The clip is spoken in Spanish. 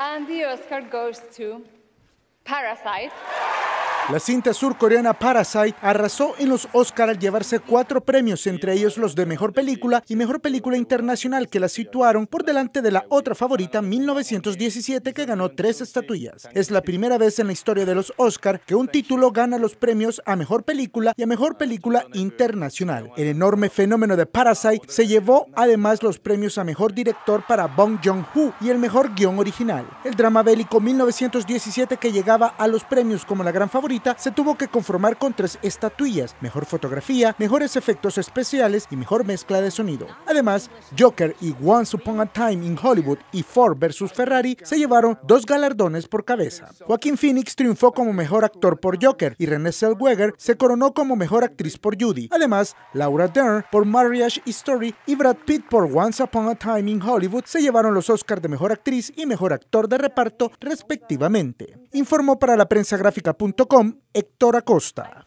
And the Oscar goes to Parasite. La cinta surcoreana Parasite arrasó en los Oscar al llevarse cuatro premios, entre ellos los de Mejor Película y Mejor Película Internacional, que la situaron por delante de la otra favorita 1917, que ganó tres estatuillas. Es la primera vez en la historia de los Oscar que un título gana los premios a Mejor Película y a Mejor Película Internacional. El enorme fenómeno de Parasite se llevó además los premios a Mejor Director para Bong Joon-ho y el Mejor Guión Original. El drama bélico 1917 que llegaba a los premios como la gran favorita se tuvo que conformar con tres estatuillas, mejor fotografía, mejores efectos especiales y mejor mezcla de sonido. Además, Joker y Once Upon a Time in Hollywood y Ford vs. Ferrari se llevaron dos galardones por cabeza. Joaquín Phoenix triunfó como mejor actor por Joker y Renée Zellweger se coronó como mejor actriz por Judy. Además, Laura Dern por Marriage Story y Brad Pitt por Once Upon a Time in Hollywood se llevaron los Oscars de mejor actriz y mejor actor de reparto respectivamente. Informó para la prensa gráfica.com com Héctor Acosta.